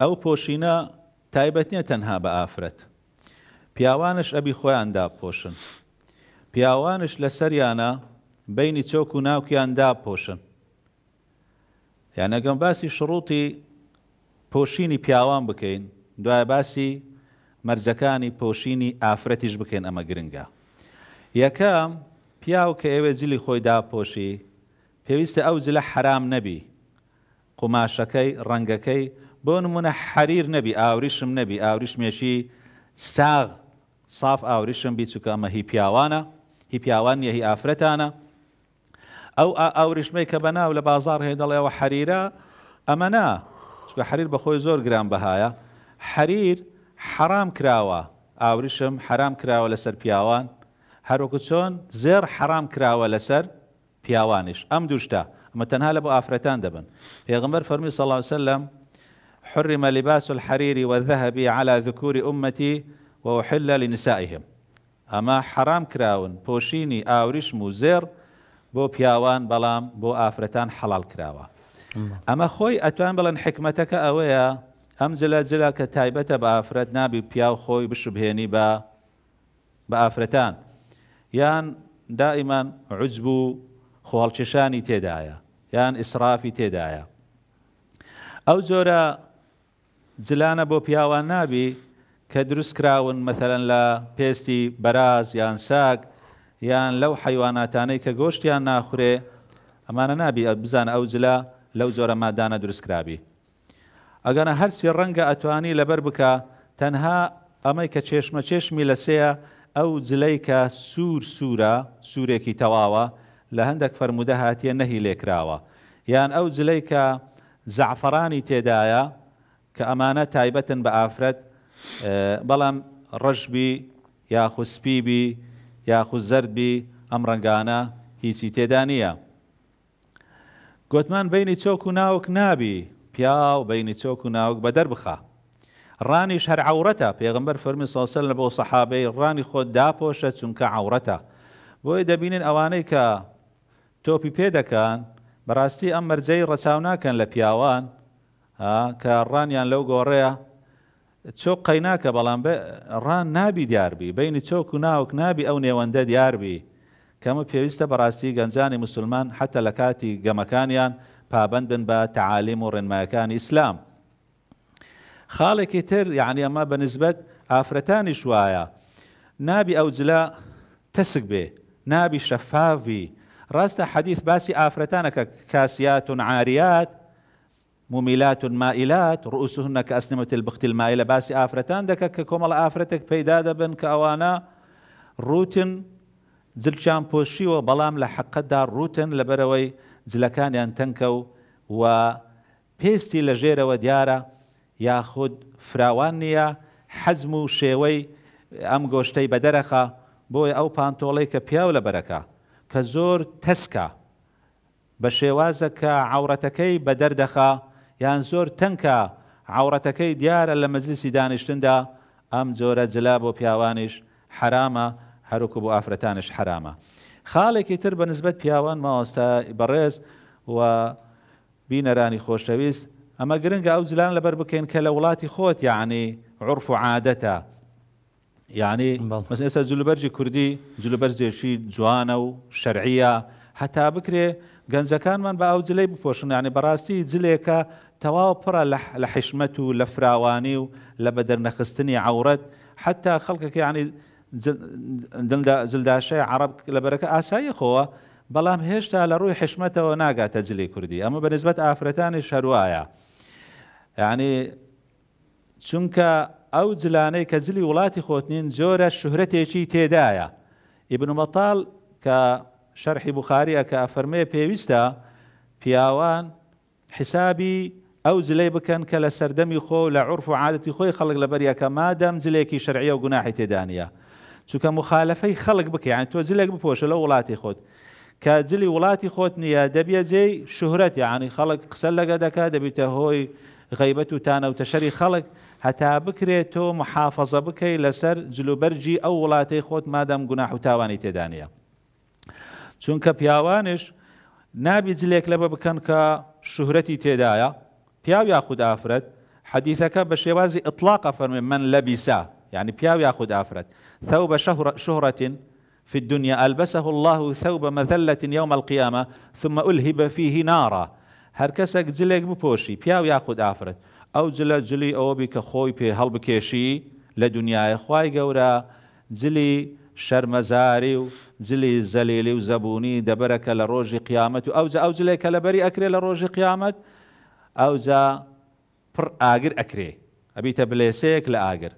ئەو پۆشینە تایبەت نیە تەنها بە ئافرەت پیاوانش ئەبی خۆیاندا پۆشن پیاوانش لە سەریانە بینی چۆک و ناوکیاندا پۆشن یانەگەم باسی شڕوتی پۆشینی پیاوان بکەین دوای باسی مەرزەکانی پۆشینی ئافرەتیش بکەین ئەمە گرنگە یەکەم پیاو کە ئێوە جلی خۆی داپۆشی پێویستە ئەو جلە حرام نەبی قماشەکەی ڕەنگەکەی بۆ نمونە حەریر نەبی ئاوریشم نەبی ئاوریشمێکی ساغ ساف ئاوریشم بیچووکە ئەمە هی پیاوانە هی پیاوان یەهی ئافرەتانە ئەو ئاوریشمەی کە بەناو لە بازار هەیە دەڵێەوە حەریرە ئەمە نا چکە حەریر بەخۆی زۆر گران بەهایە حەریر حەرام کراوە ئاوریشم حەرام کراوە لەسەر پیاوان هەروکو چۆن زێر حەرام کراوە لەسەر پیاوانش ئەم دوشتا ئەمە تەنها لە بۆ ئافرەتان دەبن پێغمبەر فەرمی سەڵاوسە لەم حرم لباس الحرير والذهب على ذكور أمتي وأحل لنسائهم أما حرام كراون بوشيني آوريش موزير بو بياوان بلام بو آفرتان حلال كراوا أما خوي أتوان بڵن حكمتك أويا أم جلە كتايبة بآفرتنا تایبەتە بە ئافرەت نابی پیاو خۆی بشبهێنی بە بە ئافرەتان یان دائیمان عجبوو خۆڵکیشانی تێدایە یان جلانە بۆ پیاوان نابی کە دروست کراون مەثلەن لە پێستی بەراز یان ساگ یان لەو حیواناتانەی کە گۆشتیان ناخورێ ئەمانە نابی بزان ئەو جلا لەو زۆرە مادانە دروستکرابی. ئەگەنە هەرسی ڕەنگە ئەتوانی لەبەر بکە تەنها ئەمەی کە چێشمە چێشمی لەسەیە ئەو جلەی کە سوور سوورە سوورێکی تەواوە لە هەندێک فەرمودە هاتیە نەهی لێکراوە. یان ئەو جلەی کە زعفرانی تێدایە کە ئەمانە تایبەتن بە ئافرەت بەڵام ڕژبی یاخو سپیبی یاخو زەربی ئەم ڕنگانە هیچی تێدا نییە. گوتمان بینی چۆک و ناوک نابی پیاو بینی چۆک و ناوک بە دەربخە. ڕانیش هەر عورەتە پێغمبەر فەرمی سۆسل لە بۆ سەحابەی ڕانی خۆت داپۆشە چونکە عورەتە. بۆی دەبینن ئەوانەی کە تۆپی پێدەکەن بەڕاستی ئەم مەرجەی ڕەچاو ناکەن لە پیاوان کە ڕانیان لەو گۆڕەیە چۆک قەیناکە بەڵام ڕان نابی دیاربی بینی چۆک و ناوک نابی ئەو نێوەندە دیاربی کەمە پێویستە بەڕاستی گەنجانی مسلمان حتە لە کاتی گەمەکانیان پابند بن بە تعالیم و ڕێنمایەکانی ئیسلام. خاڵێکی تر یعنی ئەمە بەنسبەت ئافرەتانی شوایە نابی ئەو جلا تەسک بێ نابی شەفاوی ڕاستە حەدیث باسی ئافرەتانەکە کاسیات و عاریات مومیلات و مائلات ڕوسهنە کە ئەسنمەت بختیمایە لە باسی ئافرەتان دەکە کە کۆمەڵ ئافرەتێک پەیدا دەبن کە ئەوانە روتن جلچان پۆشیوە بەڵام لە حەقەتدا روتن لە بەرەوەی جلەکانیان تەنکە و و پێستی لە ژێرەوە دیارە یاخود فراوان نییە حەزم و شێوەی ئەم گۆشتەی بەدەرەخە بۆی ئەو پانتۆڵی کە پیاو لە بەرەکە کە زۆر تەسکە بە شێوازە کە عورەتەکەی بەدەردەخە یان زۆر تەنکە عورەتەکەی دیارە لە مەجلسی دانیشتندا ئەم جۆرە جلا بۆ پیاوانیش حرامە هەروکو بۆ ئافرەتانش حرامە. خاڵێکی تر بە نسبت پیاوان ماوەستا بەڕێز و بینەرانی خۆشەویست ئەمە گرنگە ئەو زلان لەبەر بکەین کە لە وڵاتی خۆت یعنی عرف و عادەتە یعنی ئێستا جلوبەرجی کوردی جلوبەرزێشی جوانە و شەرعە هەتا بکرێ گەنجەکانمان بە ئەو جلەی بپۆشن ینی بەڕاستی جلێکە تەواو پڕە لە حیشمەت و لە فراوانی و لە بە دەرنەخستنی عورەت حتا خەڵکەکە ینی زلداشای عرب لە بەرەکە ئاسایی خۆوە بەڵام هێشتا لە ڕووی حشمەتەوە ناگاتە جلی کوردی ئەمە بە نسبەت ئافرەتانی شەروایە یعنی چونکە ئەو جلانەی کە جلی وڵاتی خۆتنین جۆرە شوهرەتێکی تێدایە ئیبن مەتال کە شەرحی بخاریە کە ئەفەرمەیە پێویستە پیاوان حسابی او زلي بكن كلا لە سەردەمی لا عرف و عادەتی خلق لبريا كما دام مادەم جلێکی شەرعیە و گوناحی تێدانە چونکە مخالفەی خەڵک بکەیان يعني تۆ جلێک بپۆشە لە وڵاتی خۆت کە جلی وڵاتی خۆت نییە دەبیە جێی شوهرەت یعنی يعني خەڵک قسە لەگە دەکا دەبیتە هۆی غیبەت و تانە و تەشەری خەڵک هەتا بکرێت تۆ محافظە بکەی لەسەر جلوبەرجی ئەو وڵاتی خۆت مادەم گوناح و تاوانی تێدانە چونکە پیاوانش نابی جلێک لە پیاو یاخود ئافرەت حديثك بشيوازي اطلاق ئەطلاقە من لبس يعني پیاو یاخود آفرت ثوب شهرة في الدنيا ألبسه الله ثوب مذلة يوم القيامة ثم ألهب فيه نارا هركسك کەسێک ببوشي بياو ياخد آفرت او ئەو زلي او بك خوي کە خۆی پێ لدنيا لە قورا خی گەورە جلی شەرمەزاری و جلی زەلیلی و زەبوونی دەبەرەکە لە ڕۆژی قیامەت و ئەو ئەو ئەوجا پڕ ئاگر ئەکرێ ئەبیتە بلێسەیەک لە ئاگر